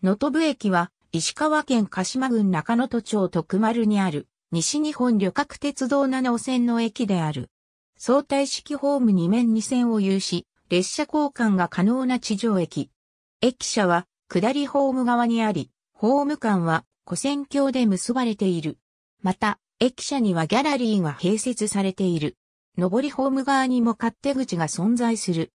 野戸部駅は、石川県鹿島郡中野都町徳丸にある、西日本旅客鉄道7号線の駅である。相対式ホーム2面2線を有し、列車交換が可能な地上駅。駅舎は、下りホーム側にあり、ホーム間は、古線橋で結ばれている。また、駅舎にはギャラリーが併設されている。上りホーム側にも勝手口が存在する。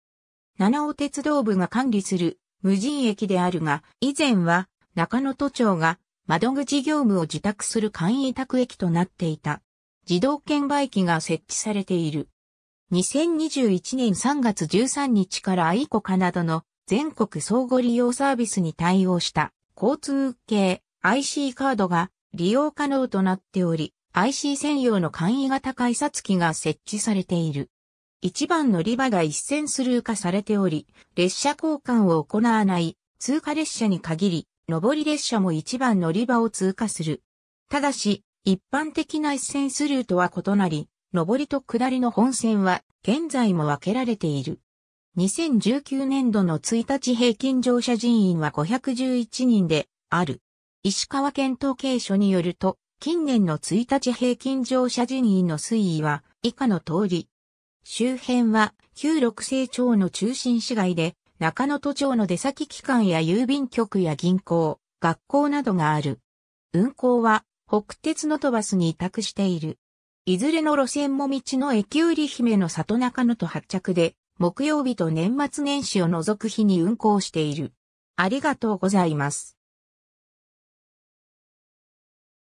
七尾鉄道部が管理する無人駅であるが、以前は中野都庁が窓口業務を自宅する簡易委託駅となっていた。自動券売機が設置されている。2021年3月13日からイコカなどの全国相互利用サービスに対応した交通系 IC カードが利用可能となっており、IC 専用の簡易型改札機が設置されている。一番乗り場が一線スルー化されており、列車交換を行わない通過列車に限り、上り列車も一番乗り場を通過する。ただし、一般的な一線スルーとは異なり、上りと下りの本線は現在も分けられている。2019年度の1日平均乗車人員は511人である。石川県統計所によると、近年の1日平均乗車人員の推移は以下の通り、周辺は旧六星町の中心市街で、中野都庁の出先機関や郵便局や銀行、学校などがある。運行は北鉄の飛バスに委託している。いずれの路線も道の駅売り姫の里中野と発着で、木曜日と年末年始を除く日に運行している。ありがとうございます。